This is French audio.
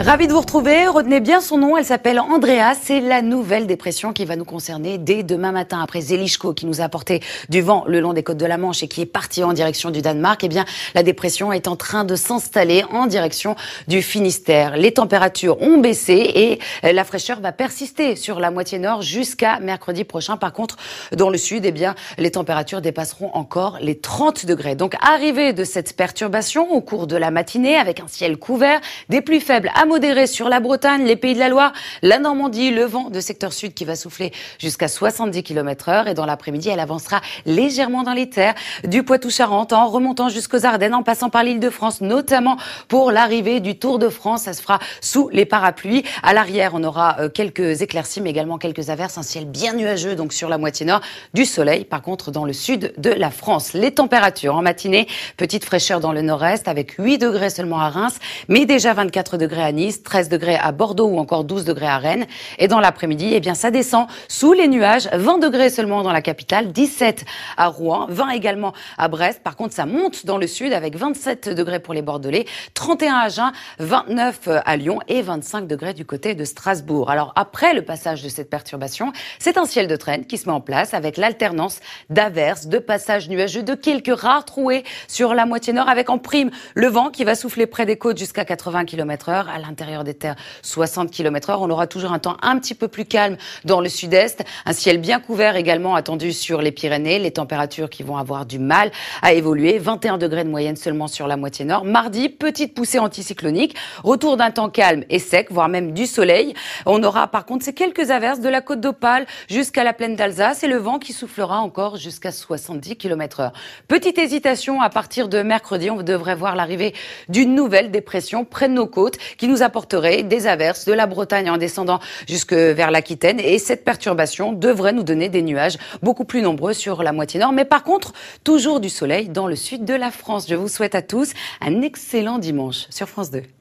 Ravi de vous retrouver. Retenez bien son nom. Elle s'appelle Andrea. C'est la nouvelle dépression qui va nous concerner dès demain matin. Après Zelichko, qui nous a apporté du vent le long des côtes de la Manche et qui est parti en direction du Danemark, eh bien, la dépression est en train de s'installer en direction du Finistère. Les températures ont baissé et la fraîcheur va persister sur la moitié nord jusqu'à mercredi prochain. Par contre, dans le sud, eh bien, les températures dépasseront encore les 30 degrés. Donc, arrivée de cette perturbation au cours de la matinée avec un ciel couvert, des pluies faibles modéré sur la Bretagne, les Pays de la Loire, la Normandie, le vent de secteur sud qui va souffler jusqu'à 70 km heure et dans l'après-midi, elle avancera légèrement dans les terres du Poitou-Charentes en remontant jusqu'aux Ardennes, en passant par l'île de France, notamment pour l'arrivée du Tour de France. Ça se fera sous les parapluies. À l'arrière, on aura euh, quelques éclaircies, mais également quelques averses, un ciel bien nuageux, donc sur la moitié nord du soleil. Par contre, dans le sud de la France, les températures en matinée, petite fraîcheur dans le nord-est avec 8 degrés seulement à Reims, mais déjà 24 degrés à 13 degrés à Bordeaux ou encore 12 degrés à Rennes. Et dans l'après-midi, eh bien, ça descend sous les nuages, 20 degrés seulement dans la capitale, 17 à Rouen, 20 également à Brest. Par contre, ça monte dans le sud avec 27 degrés pour les Bordelais, 31 à Agen, 29 à Lyon et 25 degrés du côté de Strasbourg. Alors après le passage de cette perturbation, c'est un ciel de traîne qui se met en place avec l'alternance d'averses, de passages nuageux, de quelques rares trouées sur la moitié nord avec en prime le vent qui va souffler près des côtes jusqu'à 80 km heure intérieur des terres, 60 km heure. On aura toujours un temps un petit peu plus calme dans le sud-est, un ciel bien couvert également attendu sur les Pyrénées, les températures qui vont avoir du mal à évoluer, 21 degrés de moyenne seulement sur la moitié nord. Mardi, petite poussée anticyclonique, retour d'un temps calme et sec, voire même du soleil. On aura par contre ces quelques averses de la côte d'Opale jusqu'à la plaine d'Alsace et le vent qui soufflera encore jusqu'à 70 km h Petite hésitation à partir de mercredi, on devrait voir l'arrivée d'une nouvelle dépression près de nos côtes qui nous apporterait des averses de la Bretagne en descendant jusque vers l'Aquitaine. Et cette perturbation devrait nous donner des nuages beaucoup plus nombreux sur la moitié nord. Mais par contre, toujours du soleil dans le sud de la France. Je vous souhaite à tous un excellent dimanche sur France 2.